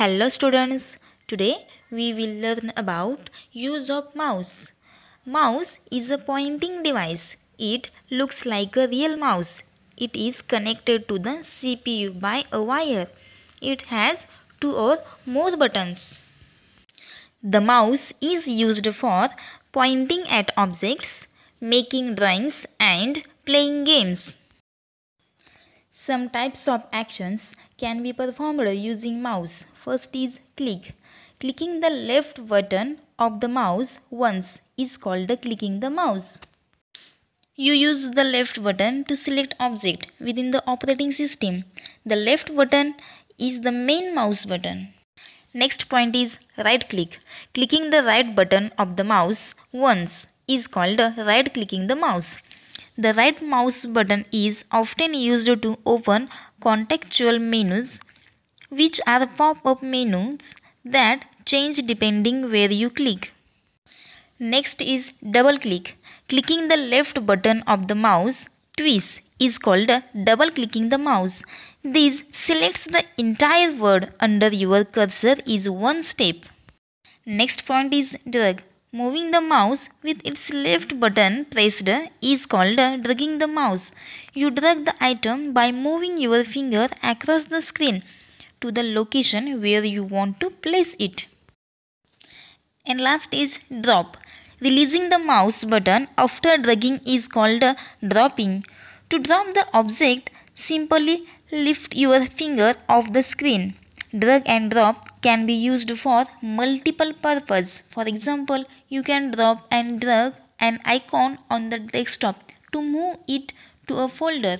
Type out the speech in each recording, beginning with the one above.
Hello students, today we will learn about use of mouse. Mouse is a pointing device. It looks like a real mouse. It is connected to the CPU by a wire. It has two or more buttons. The mouse is used for pointing at objects, making drawings and playing games. Some types of actions can be performed using mouse. First is click. Clicking the left button of the mouse once is called the clicking the mouse. You use the left button to select object within the operating system. The left button is the main mouse button. Next point is right click. Clicking the right button of the mouse once is called right clicking the mouse. The right mouse button is often used to open contextual menus, which are pop-up menus that change depending where you click. Next is double click. Clicking the left button of the mouse twist is called double clicking the mouse. This selects the entire word under your cursor is one step. Next point is drag. Moving the mouse with its left button pressed is called dragging the mouse. You drag the item by moving your finger across the screen to the location where you want to place it. And last is drop. Releasing the mouse button after dragging is called dropping. To drop the object, simply lift your finger off the screen drag and drop can be used for multiple purposes. For example, you can drop and drag an icon on the desktop to move it to a folder.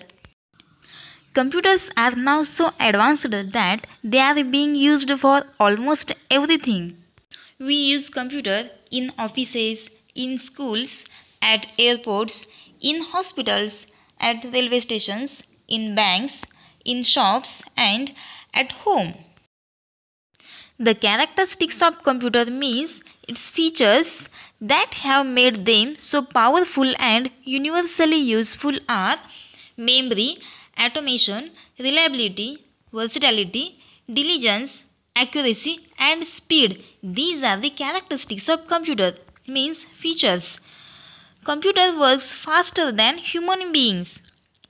Computers are now so advanced that they are being used for almost everything. We use computer in offices, in schools, at airports, in hospitals, at railway stations, in banks, in shops and at home. The characteristics of computer means its features that have made them so powerful and universally useful are memory, automation, reliability, versatility, diligence, accuracy and speed. These are the characteristics of computer means features. Computer works faster than human beings.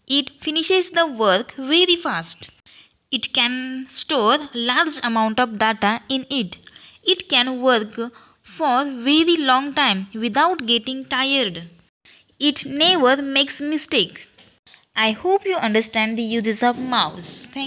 It finishes the work very fast. It can store large amount of data in it. It can work for very long time without getting tired. It never makes mistakes. I hope you understand the uses of mouse. Thank